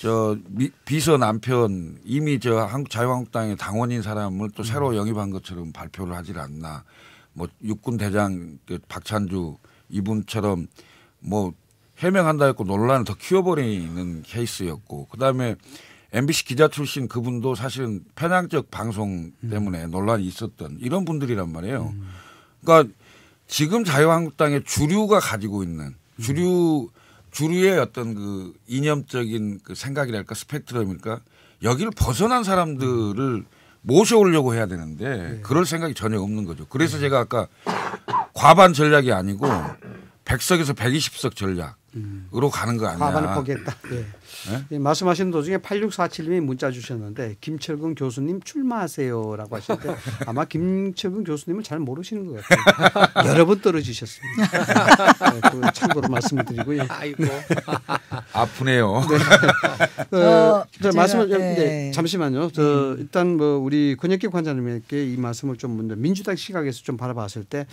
저 미, 비서 남편 이미 저 한국 자유한국당의 당원인 사람을 또 음. 새로 영입한 것처럼 발표를 하질 않나. 뭐 육군 대장 그 박찬주 이분처럼 뭐 해명한다 했고 논란을 더 키워버리는 케이스였고 그다음에 MBC 기자 출신 그분도 사실은 편향적 방송 음. 때문에 음. 논란이 있었던 이런 분들이란 말이에요. 음. 그러니까 지금 자유한국당의 주류가 가지고 있는 주류 음. 주류의 어떤 그 이념적인 그 생각이랄까 스펙트럼일까 여기를 벗어난 사람들을 모셔오려고 해야 되는데 네. 그럴 생각이 전혀 없는 거죠. 그래서 제가 아까 과반 전략이 아니고 100석에서 120석 전략 음. 으로 가는 거 아니야. 과반을 포기했다. 예. 네? 예. 예, 말씀하시 도중에 8647님이 문자 주셨는데 김철근 교수님 출마하세요라고 하셨는 아마 김철근 교수님을 잘 모르시는 것 같아요. 여러 번 떨어지셨습니다. 네, 참고로 말씀을 드리고요. 아이고. 아프네요. 네. 어, 저 말씀을 네, 네. 잠시만요. 저 네. 일단 뭐 우리 권혁기 관장님께 이 말씀을 좀 먼저 민주당 시각에서 좀 바라봤을 때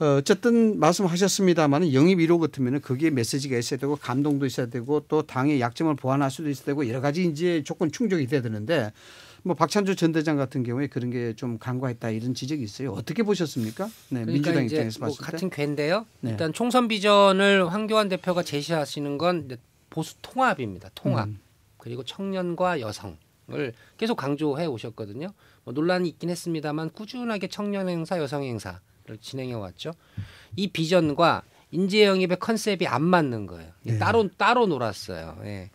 어, 어쨌든 말씀하셨습니다만 영입 1호 같으면 거기에 메시지가 있어야 되고 감동도 있어야 되고 또 당의 약점을 보완할 수도 있어야 되고 여러 가지 이제 조건 충족이 돼야 되는데 뭐 박찬주 전 대장 같은 경우에 그런 게 좀 간과했다 이런 지적이 있어요. 어떻게 보셨습니까? 네, 그러니까 민주당 입장에서 뭐 봤을 때 같은 괴인데요. 네. 일단 총선 비전을 황교안 대표가 제시하시는 건 보수 통합입니다. 통합 음. 그리고 청년과 여성을 계속 강조해 오셨거든요. 뭐 논란이 있긴 했습니다만 꾸준하게 청년 행사, 여성 행사 진행해 왔죠. 이 비전과 인재 영입의 컨셉이 안 맞는 거예요. 네. 따로 따로 놀았어요. 예.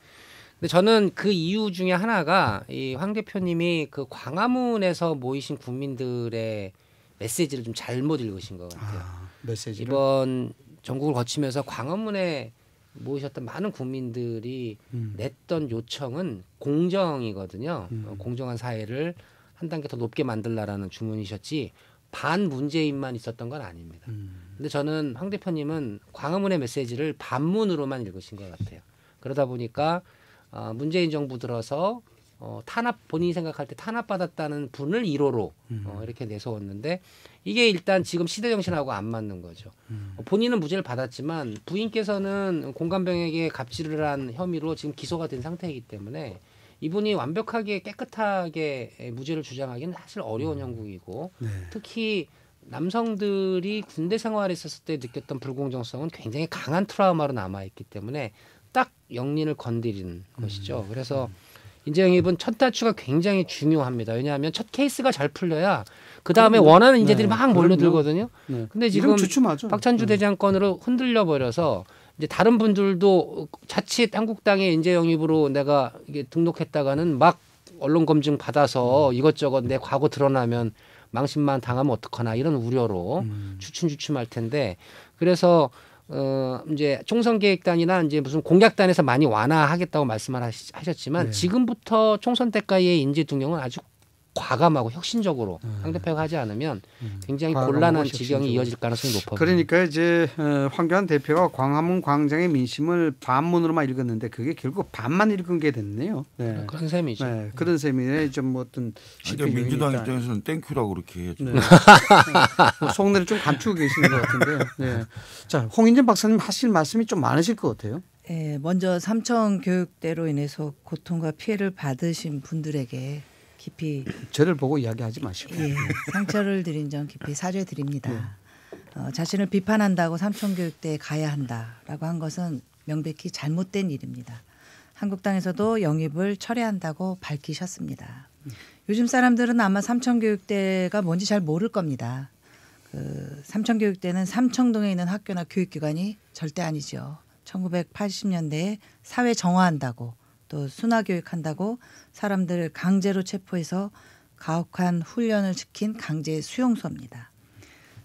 근데 저는 그 이유 중에 하나가 이 황 대표님이 그 광화문에서 모이신 국민들의 메시지를 좀 잘못 읽으신 것 같아요. 아, 메시지 이번 전국을 거치면서 광화문에 모이셨던 많은 국민들이 음. 냈던 요청은 공정이거든요. 음. 어, 공정한 사회를 한 단계 더 높게 만들라라는 주문이셨지 반 문재인만 있었던 건 아닙니다. 음. 근데 저는 황 대표님은 광화문의 메시지를 반문으로만 읽으신 것 같아요. 그러다 보니까 어, 문재인 정부 들어서 어, 탄압 본인이 생각할 때 탄압받았다는 분을 1호로 음. 어, 이렇게 내세웠는데 이게 일단 지금 시대 정신하고 안 맞는 거죠. 음. 어, 본인은 무죄를 받았지만 부인께서는 공감병에게 갑질을 한 혐의로 지금 기소가 된 상태이기 때문에 이분이 완벽하게 깨끗하게 무죄를 주장하기는 사실 어려운 음. 형국이고 네. 특히 남성들이 군대 생활에 있었을 때 느꼈던 불공정성은 굉장히 강한 트라우마로 남아있기 때문에 딱 영린을 건드린 음. 것이죠. 그래서 음. 인재영입은 첫 단추가 굉장히 중요합니다. 왜냐하면 첫 케이스가 잘 풀려야 그 다음에 원하는 인재들이 네. 막 몰려들거든요. 네. 근데 지금 박찬주 대장건으로 흔들려 버려서 이제 다른 분들도 자칫 한국당의 인재 영입으로 내가 이게 등록했다가는 막 언론 검증 받아서 음. 이것저것 내 과거 드러나면 망신만 당하면 어떡하나 이런 우려로 음. 주춤주춤할 텐데 그래서 어 이제 총선 계획단이나 이제 무슨 공약단에서 많이 완화하겠다고 말씀을 하셨지만 네. 지금부터 총선 때까지의 인재 등용은 아주 과감하고 혁신적으로 음. 네. 상대편이 하지 않으면 음. 굉장히 곤란한 지경이 이어질 가능성이 높아요. 그러니까 이제 어, 황교안 대표가 광화문 광장의 민심을 반문으로만 읽었는데 그게 결국 반만 읽은 게 됐네요. 네. 그런 셈이죠. 네. 그런 셈이네. 좀뭐 어떤 그 민주당 입장에서는 땡큐라고 그렇게 해야죠. 네. 네. 뭐 속내를 좀 감추고 계시는 것 같은데. 네. 자 홍인전 박사님 하실 말씀이 좀 많으실 것 같아요. 네, 먼저 삼청 교육대로 인해서 고통과 피해를 받으신 분들에게 깊이 저를 보고 이야기하지 마시고 예, 상처를 드린 점 깊이 사죄드립니다. 네. 어, 자신을 비판한다고 삼촌교육대에 가야 한다라고 한 것은 명백히 잘못된 일입니다. 한국당에서도 영입을 철회한다고 밝히셨습니다. 요즘 사람들은 아마 삼청교육대가 뭔지 잘 모를 겁니다. 그 삼청교육대는 삼청동에 있는 학교나 교육기관이 절대 아니죠. 1980년대에 사회 정화한다고 또 순화 교육한다고 사람들을 강제로 체포해서 가혹한 훈련을 시킨 강제 수용소입니다.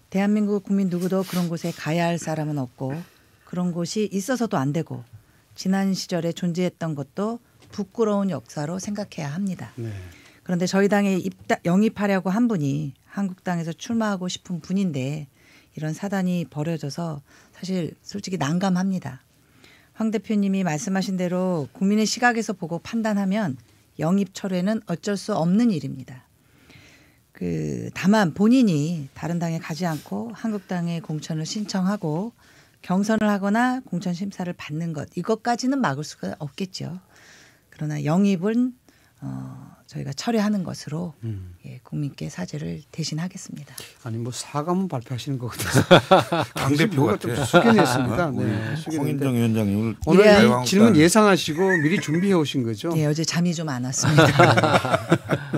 대한민국 국민 누구도 그런 곳에 가야 할 사람은 없고 그런 곳이 있어서도 안 되고 지난 시절에 존재했던 것도 부끄러운 역사로 생각해야 합니다. 네. 그런데 저희 당에 입다, 영입하려고 한 분이 한국당에서 출마하고 싶은 분인데 이런 사단이 벌어져서 사실 솔직히 난감합니다. 황 대표님이 말씀하신 대로 국민의 시각에서 보고 판단하면 영입 철회는 어쩔 수 없는 일입니다. 그 다만 본인이 다른 당에 가지 않고 한국당에 공천을 신청하고 경선을 하거나 공천 심사를 받는 것 이것까지는 막을 수가 없겠죠. 그러나 영입은 어, 저희가 철회하는 것으로 음. 예, 국민께 사죄를 대신하겠습니다. 아니 뭐 사과문 발표하시는 것 같아서 강 대표가 좀 숙연했습니다. 네, 음, 홍인정 위원장님 오늘, 오늘 예. 질문 예상하시고 미리 준비해 오신 거죠? 예, 어제 잠이 좀 안 왔습니다.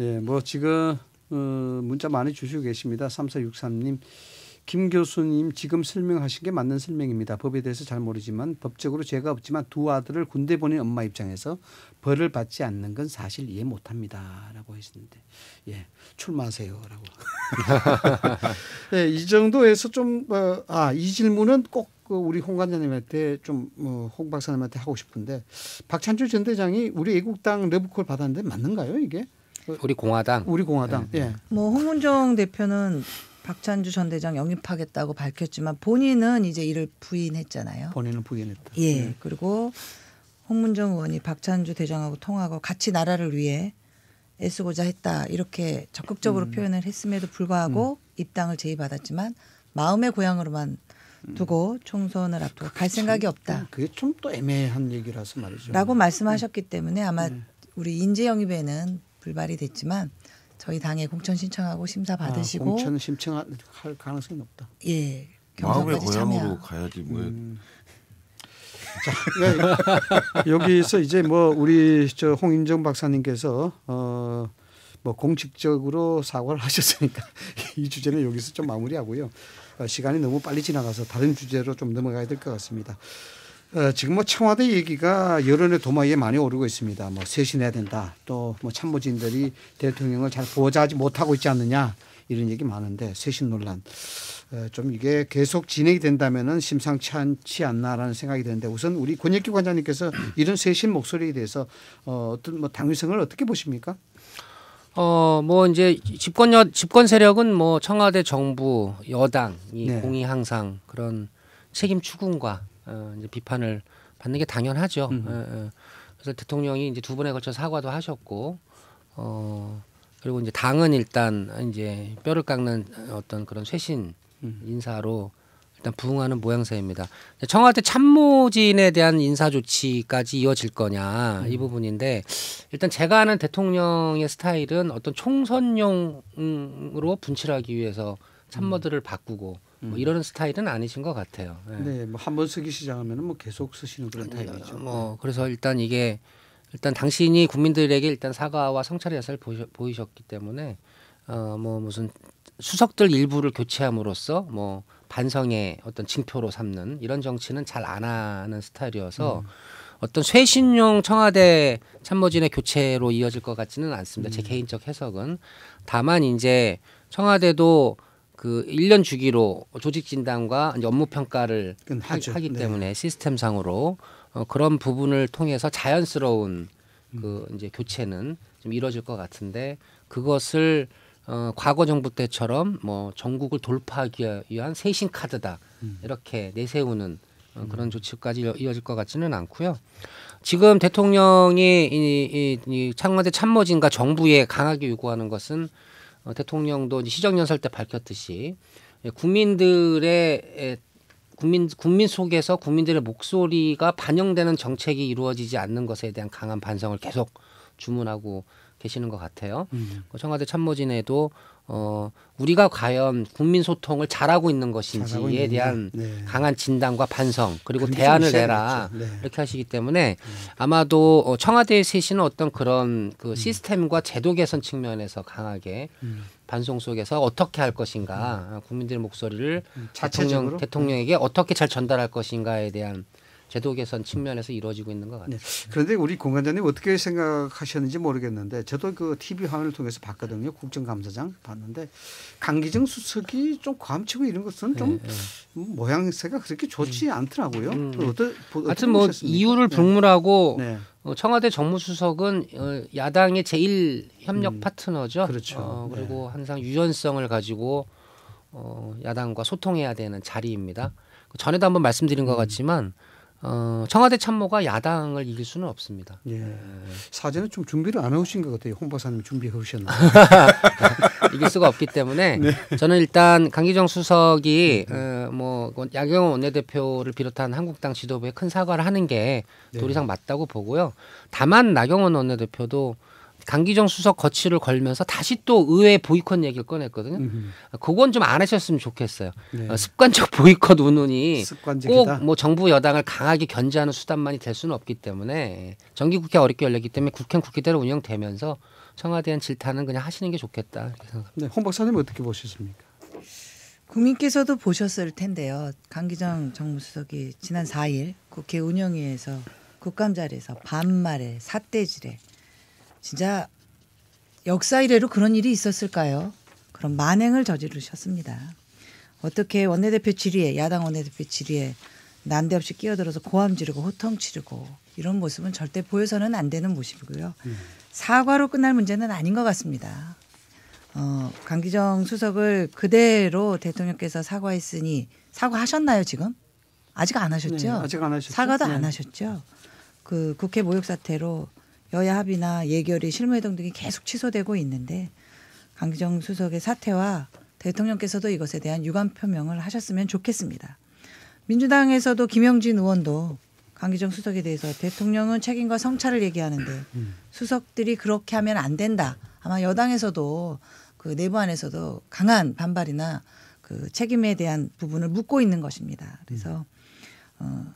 예, 뭐 지금 어, 문자 많이 주시고 계십니다. 3463님 김 교수님 지금 설명하신 게 맞는 설명입니다. 법에 대해서 잘 모르지만 법적으로 죄가 없지만 두 아들을 군대 보낸 엄마 입장에서 벌을 받지 않는 건 사실 이해 못합니다라고 하는데예 출마하세요라고 예, 이 정도에서 좀아이 어, 질문은 꼭 그 우리 어, 홍 관장님한테 좀홍 박사님한테 하고 싶은데 박찬주 전 대장이 우리 애국당 러브콜 받았는데 맞는가요 이게 우리 공화당 우리 공화당 네. 예. 뭐 홍문정 대표는 박찬주 전 대장 영입하겠다고 밝혔지만 본인은 이제 이를 부인했잖아요. 본인은 부인했다. 예. 네. 그리고 홍문정 의원이 박찬주 대장하고 통하고 같이 나라를 위해 애쓰고자 했다 이렇게 적극적으로 음. 표현을 했음에도 불구하고 음. 입당을 제의받았지만 마음의 고향으로만 음. 두고 총선을 앞두고 갈 생각이 없다. 그게 좀 또 애매한 얘기라서 말이죠. 라고 네. 말씀하셨기 때문에 아마 네. 우리 인재 영입에는 불발이 됐지만 저희 당에 공천 신청하고 심사 아, 받으시고 아, 공천 신청할 가능성이 높다. 예. 마음의 고향으로 가야지 뭐. 음. 자, 네. 네. 여기서 이제 뭐 우리 저 홍인정 박사님께서 어. 뭐 공식적으로 사과를 하셨으니까 이 주제는 여기서 좀 마무리하고요. 어, 시간이 너무 빨리 지나가서 다른 주제로 좀 넘어가야 될 것 같습니다. 어, 지금 뭐 청와대 얘기가 여론의 도마 위에 많이 오르고 있습니다. 뭐 쇄신해야 된다. 또 뭐 참모진들이 대통령을 잘보좌하지 못하고 있지 않느냐 이런 얘기 많은데 쇄신 논란 어, 좀 이게 계속 진행이 된다면은 심상치 않지 않나라는 생각이 드는데 우선 우리 권혁기 관장님께서 이런 쇄신 목소리에 대해서 어, 어떤 뭐 당위성을 어떻게 보십니까? 어, 뭐 이제 집권 여, 집권 세력은 뭐 청와대 정부 여당이 네. 공이 항상 그런 책임 추궁과 어, 이제 비판을 받는 게 당연하죠. 음. 그래서 대통령이 이제 두 번에 걸쳐 사과도 하셨고 어 그리고 이제 당은 일단 이제 뼈를 깎는 어떤 그런 쇄신 음. 인사로 일단 부응하는 모양새입니다. 청와대 참모진에 대한 인사 조치까지 이어질 거냐 음. 이 부분인데 일단 제가 아는 대통령의 스타일은 어떤 총선용으로 분칠하기 위해서 참모들을 음. 바꾸고 뭐 음. 이런 스타일은 아니신 것 같아요. 예. 네, 네뭐 한 번 쓰기 시작하면 뭐 계속 쓰시는 그런 음, 타입이죠. 뭐 그래서 일단 이게 일단 당신이 국민들에게 일단 사과와 성찰의 자세를 보이셨, 기 때문에 어뭐 무슨 수석들 일부를 교체함으로써 뭐 반성의 어떤 징표로 삼는 이런 정치는 잘 안 하는 스타일이어서 음. 어떤 쇄신용 청와대 참모진의 교체로 이어질 것 같지는 않습니다. 음. 제 개인적 해석은 다만 이제 청와대도 그 1년 주기로 조직 진단과 업무 평가를 하죠. 하기 네. 때문에 시스템상으로 어, 그런 부분을 통해서 자연스러운 그 음. 이제 교체는 좀 이루어질 것 같은데 그것을 어, 과거 정부 때처럼 뭐 전국을 돌파하기 위한 세신 카드다 음. 이렇게 내세우는 어, 음. 그런 조치까지 이어질 것 같지는 않고요. 지금 대통령이 이, 이, 이, 이 청와대 참모진과 정부에 강하게 요구하는 것은 어, 대통령도 시정연설 때 밝혔듯이 예, 국민들의 예, 국민 국민 속에서 국민들의 목소리가 반영되는 정책이 이루어지지 않는 것에 대한 강한 반성을 계속 주문하고 계시는 것 같아요. 음. 그 청와대 참모진에도 어, 우리가 과연 국민 소통을 잘하고 있는 것인지에 잘하고 대한 네. 강한 진단과 반성 그리고 대안을 내라 네. 이렇게 하시기 때문에 음. 아마도 어, 청와대에 셋시는 어떤 그런 그 음. 시스템과 제도 개선 측면에서 강하게 음. 반성 속에서 어떻게 할 것인가 음. 국민들의 목소리를 음, 자체적으로 대통령, 대통령에게 어떻게 잘 전달할 것인가에 대한 제도 개선 측면에서 이루어지고 있는 것 같아요. 네. 그런데 우리 공관장님 어떻게 생각하셨는지 모르겠는데 저도 그 TV 화면을 통해서 봤거든요. 국정감사장 봤는데 강기정 수석이 좀과음치고 이런 것은 좀 네, 네. 모양새가 그렇게 좋지 음. 않더라고요. 음. 그 어떠, 하여튼 뭐 이유를 네. 불문하고 네. 어, 청와대 정무수석은 어, 야당의 제일 협력 음. 파트너죠. 그렇죠. 어, 네. 그리고 항상 유연성을 가지고 어, 야당과 소통해야 되는 자리입니다. 전에도 한번 말씀드린 것 음. 같지만 어, 청와대 참모가 야당을 이길 수는 없습니다. 예. 네. 사전에 좀 준비를 안 해오신 것 같아요. 홍 박사님 준비해 오셨나? 이길 수가 없기 때문에 네. 저는 일단 강기정 수석이 네. 어, 뭐, 뭐 야경원 원내대표를 비롯한 한국당 지도부에 큰 사과를 하는 게 도리상 네. 맞다고 보고요. 다만 나경원 원내대표도 강기정 수석 거취를 걸면서 다시 또 의회 보이콧 얘기를 꺼냈거든요. 음흠. 그건 좀 안 하셨으면 좋겠어요. 네. 어, 습관적 보이콧 운운이 꼭뭐 정부 여당을 강하게 견제하는 수단만이 될 수는 없기 때문에 정기국회 어렵게 열리기 때문에 국회 국회대로 운영되면서 청와대한 질타는 그냥 하시는 게 좋겠다. 이렇게 다 네, 홍 박사님 어떻게 보셨습니까? 국민께서도 보셨을 텐데요. 강기정 정무수석이 지난 4일 국회 운영위에서 국감 자리에서 반말에 삿대질에 진짜 역사 이래로 그런 일이 있었을까요? 그런 만행을 저지르셨습니다. 어떻게 원내대표 질의에 야당 원내대표 질의에 난데없이 끼어들어서 고함 지르고 호통 치르고 이런 모습은 절대 보여서는 안 되는 모습이고요. 음. 사과로 끝날 문제는 아닌 것 같습니다. 어, 강기정 수석을 그대로 대통령께서 사과했으니 사과하셨나요 지금? 아직 안 하셨죠? 네, 아직 안 하셨죠. 사과도 네. 안 하셨죠. 그 국회 모욕 사태로 여야 합의나 예결이 실무회동 등이 계속 취소되고 있는데 강기정 수석의 사퇴와 대통령께서도 이것에 대한 유감 표명을 하셨으면 좋겠습니다. 민주당에서도 김영진 의원도 강기정 수석에 대해서 대통령은 책임과 성찰을 얘기하는데 수석들이 그렇게 하면 안 된다. 아마 여당에서도 그 내부 안에서도 강한 반발이나 그 책임에 대한 부분을 묻고 있는 것입니다. 그래서 어,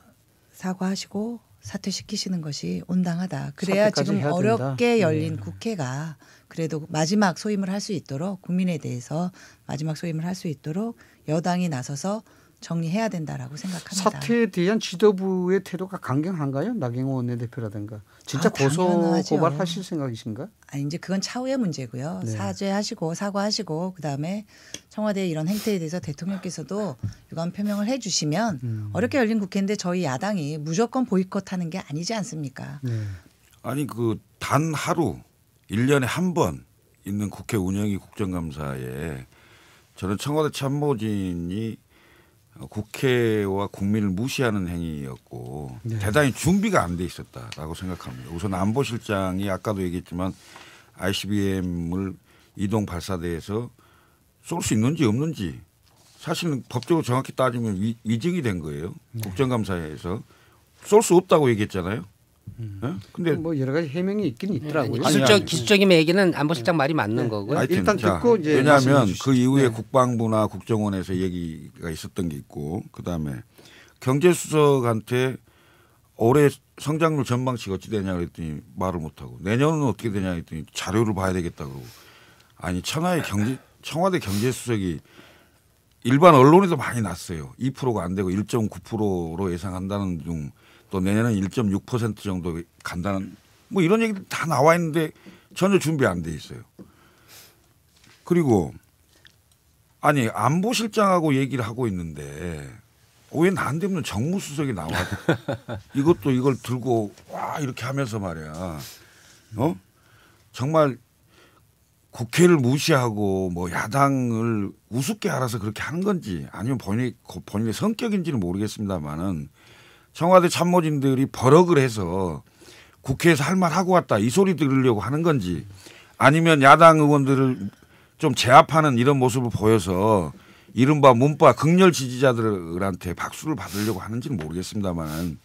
사과하시고 사퇴시키시는 것이 온당하다. 그래야 지금 어렵게 된다. 네. 열린 네. 국회가 그래도 마지막 소임을 할 수 있도록 국민에 대해서 마지막 소임을 할 수 있도록 여당이 나서서 정리해야 된다라고 생각합니다. 사태에 대한 지도부의 태도가 강경한가요? 나경호 원내대표라든가 진짜 아, 고소 고발하실 생각이신가? 아 이제 그건 차후의 문제고요. 네. 사죄하시고 사과하시고 그다음에 청와대 이런 행태에 대해서 대통령께서도 유감 표명을 해주시면 음. 어렵게 열린 국회인데 저희 야당이 무조건 보이콧하는 게 아니지 않습니까? 네. 아니 그 단 하루 일 년에 한 번 있는 국회 운영위 국정감사에 저는 청와대 참모진이 국회와 국민을 무시하는 행위였고 네. 대단히 준비가 안 돼 있었다라고 생각합니다. 우선 안보실장이 아까도 얘기했지만 ICBM을 이동 발사대에서 쏠 수 있는지 없는지 사실은 법적으로 정확히 따지면 위, 증이된 거예요. 네. 국정감사에서 쏠 수 없다고 얘기했잖아요. 음. 네? 근데 뭐 여러 가지 해명이 있긴 있더라고요. 네, 네. 기술적 기술적인 얘기는 안보실장 네. 말이 맞는 거고. 요 일단 듣고 이제 왜냐하면 그 이후에 네. 국방부나 국정원에서 얘기가 있었던 게 있고 그 다음에 경제수석한테 올해 성장률 전망치가 어찌 되냐 그랬더니 말을 못하고 내년은 어떻게 되냐 그랬더니 자료를 봐야 되겠다 고 아니 천하의 경제 청와대 경제수석이 일반 언론에도 많이 났어요. 2%가 안 되고 1.9%로 예상한다는 중또 내년은 1.6% 정도 간다는 뭐 이런 얘기 다 나와 있는데 전혀 준비 안 돼 있어요. 그리고 아니 안보실장하고 얘기를 하고 있는데 왜 나한테 없는 정무수석이 나와 이것도 이걸 들고 와 이렇게 하면서 말이야 어 정말 국회를 무시하고 뭐 야당을 우습게 알아서 그렇게 한 건지 아니면 본인 본인의 성격인지는 모르겠습니다만은 청와대 참모진들이 버럭을 해서 국회에서 할 말 하고 왔다 이 소리 들으려고 하는 건지 아니면 야당 의원들을 좀 제압하는 이런 모습을 보여서 이른바 문파 극렬 지지자들한테 박수를 받으려고 하는지는 모르겠습니다만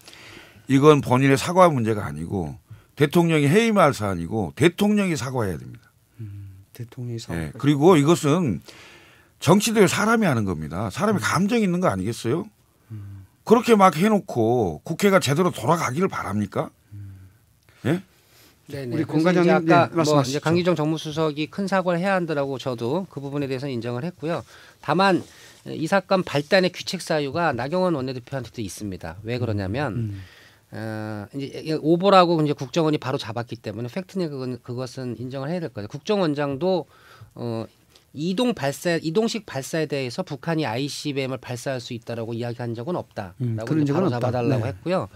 이건 본인의 사과 문제가 아니고 대통령이 해임할 사안이고 대통령이 사과해야 됩니다. 음, 대통령이 사과. 네, 그리고 이것은 정치도 사람이 하는 겁니다. 사람이 음. 감정이 있는 거 아니겠어요? 그렇게 막 해놓고 국회가 제대로 돌아가기를 바랍니까? 예? 네네. 네. 우리 공과장님 네, 뭐 이제 강기정 정무수석이 큰 사과를 해야 한다라고 저도 그 부분에 대해서 인정을 했고요. 다만 이 사건 발단의 규칙 사유가 나경원 원내대표한테도 있습니다. 왜 음, 그러냐면 음. 어, 이제 오보라고 이제 국정원이 바로 잡았기 때문에 팩트는 그건, 그것은 인정을 해야 될 거예요. 국정원장도 어, 이동 발사 이동식 발사에 대해서 북한이 ICBM을 발사할 수 있다라고 이야기한 적은 없다라고 음, 그런 적은 없다. 잡아달라고 네. 했고요.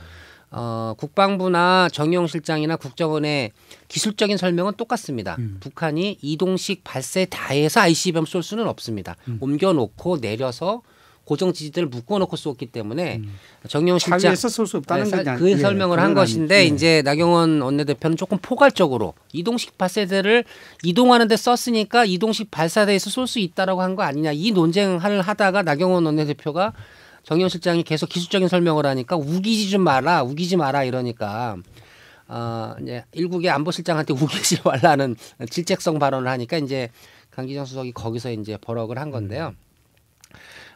어, 국방부나 정용실장이나 국정원의 기술적인 설명은 똑같습니다. 음. 북한이 이동식 발사에 다해서 ICBM 쏠 수는 없습니다. 음. 옮겨놓고 내려서 고정 지지대를 묶어놓고 쏘기 때문에 음. 정용 실장 에서 쏠수 없다는 네, 그 예, 설명을 한 것인데 예. 이제 나경원 원내대표는 조금 포괄적으로 이동식 발사대를 이동하는데 썼으니까 이동식 발사대에서 쏠 수 있다라고 한 거 아니냐 이 논쟁을 하다가 나경원 원내대표가 정용 실장이 계속 기술적인 설명을 하니까 우기지 좀 마라 우기지 마라 이러니까 어, 이제 일국의 안보실장한테 우기지 말라는 질책성 발언을 하니까 이제 강기정 수석이 거기서 이제 버럭을 한 건데요. 음.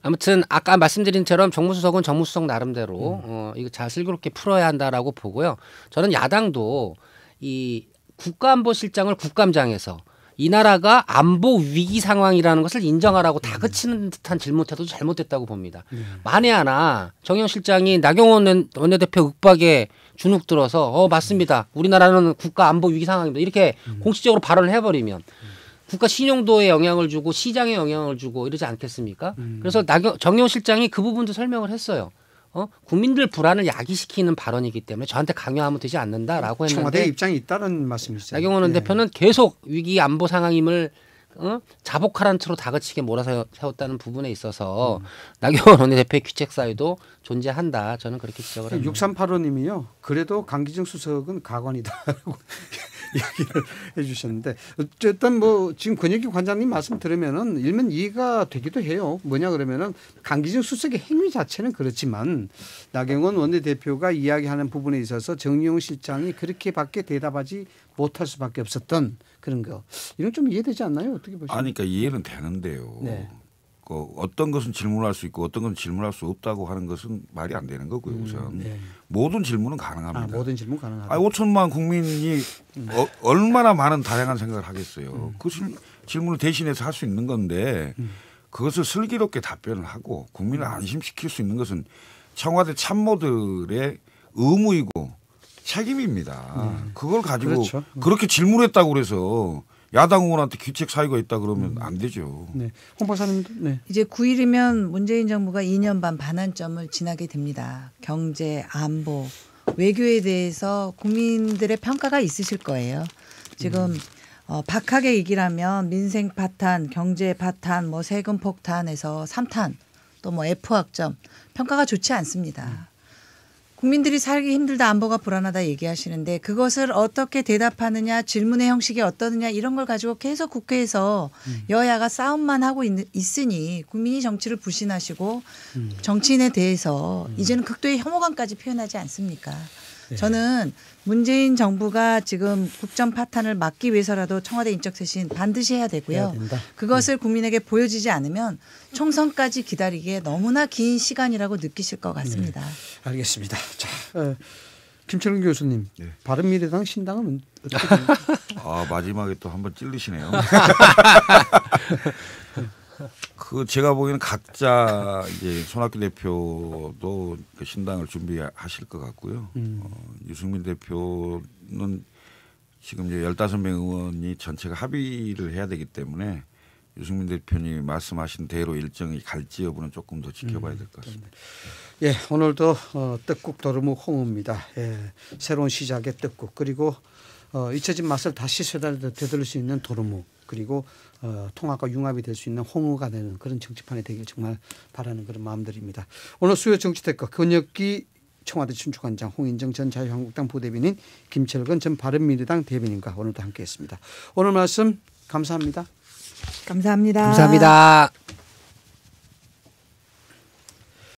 아무튼 아까 말씀드린 처럼 정무수석은 정무수석 나름대로 음. 어, 이거 자 슬기롭게 풀어야 한다라고 보고요. 저는 야당도 이 국가안보실장을 국감장에서 이 나라가 안보 위기 상황이라는 것을 인정하라고 다그치는 음. 듯한 질문해도 잘못됐다고 봅니다. 음. 만에 하나 정영 실장이 나경원 원내대표 윽박에 주눅 들어서 어 맞습니다. 우리나라는 국가 안보 위기 상황입니다. 이렇게 음. 공식적으로 발언을 해버리면 음. 국가 신용도에 영향을 주고 시장에 영향을 주고 이러지 않겠습니까? 음. 그래서 나경, 정용 실장이 그 부분도 설명을 했어요. 어? 국민들 불안을 야기시키는 발언이기 때문에 저한테 강요하면 되지 않는다라고 했는데 청와대 입장이 있다는 말씀이시죠. 나경원 예. 대표는 계속 위기 안보 상황임을 어? 자복하란 채로 다그치게 몰아세웠다는 부분에 있어서 음. 나경원 원내대표의 귀책 사유도 존재한다. 저는 그렇게 지적을 합니다. 6385님이요. 그래도 강기정 수석은 가관이다라고 얘기를 해주셨는데 어쨌든 뭐 지금 권혁기 관장님 말씀 들으면은 일면 이해가 되기도 해요. 뭐냐 그러면은 강기정 수석의 행위 자체는 그렇지만 나경원 원내대표가 이야기하는 부분에 있어서 정용 실장이 그렇게밖에 대답하지 못할 수밖에 없었던 그런 거 이런 좀 이해되지 않나요? 어떻게 보시면 아니 그러니까 이해는 되는데요. 네. 그 어떤 것은 질문할 수 있고 어떤 것 질문할 수 없다고 하는 것은 말이 안 되는 거고요. 음, 우선 음, 네. 모든 질문은 가능합니다. 아, 모든 질문 가능하다. 아, 5천만 국민이 음. 어, 얼마나 많은 다양한 생각을 하겠어요. 음. 그 질문을 대신해서 할 수 있는 건데 음. 그것을 슬기롭게 답변을 하고 국민을 음. 안심시킬 수 있는 것은 청와대 참모들의 의무이고 책임입니다. 음. 그걸 가지고 그렇죠. 음. 그렇게 질문했다고 그래서 야당 의원한테 규책 사유가 있다 그러면 음. 안 되죠. 네. 홍 박사님도 네. 이제 9일이면 문재인 정부가 2년 반 반환점을 지나게 됩니다. 경제, 안보, 외교에 대해서 국민들의 평가가 있으실 거예요. 지금 음. 어, 박하게 얘기라면 민생 파탄, 경제 파탄, 뭐 세금 폭탄에서 3탄 또 뭐 F 학점 평가가 좋지 않습니다. 국민들이 살기 힘들다 안보가 불안하다 얘기하시는데 그것을 어떻게 대답하느냐 질문의 형식이 어떠느냐 이런 걸 가지고 계속 국회에서 음. 여야가 싸움만 하고 있, 으니 국민이 정치를 불신하시고 음. 정치인에 대해서 음. 이제는 극도의 혐오감까지 표현하지 않습니까? 네. 저는 문재인 정부가 지금 국정 파탄을 막기 위해서라도 청와대 인적 쇄신 반드시 해야 되고요. 해야 그것을 네. 국민에게 보여지지 않으면 총선까지 기다리기에 너무나 긴 시간이라고 느끼실 것 같습니다. 네. 알겠습니다. 자, 어, 김철은 교수님, 네. 바른미래당 신당은 어떻게 아 마지막에 또 한 번 찔리시네요. 그 제가 보기에는 각자 이제 손학규 대표도 그 신당을 준비하실 것 같고요. 음. 어, 유승민 대표는 지금 이제 열다명 의원이 전체가 합의를 해야 되기 때문에 유승민 대표님 말씀하신 대로 일정이 갈지 여부는 조금 더 지켜봐야 될것 음, 같습니다. 음. 예, 오늘도 어, 떡국 도루묵 홍우입니다. 예, 새로운 시작의 떡국 그리고 어, 잊혀진 맛을 다시 되돌릴 수 있는 도루묵 그리고 어, 통합과 융합이 될 수 있는 홍우가 되는 그런 정치판이 되길 정말 바라는 그런 마음들입니다. 오늘 수요 정치태과 권혁기 청와대 춘추관장 홍인정 전 자유한국당 부대변인 김철근 전 바른미래당 대변인과 오늘도 함께했습니다. 오늘 말씀 감사합니다. 감사합니다. 감사합니다.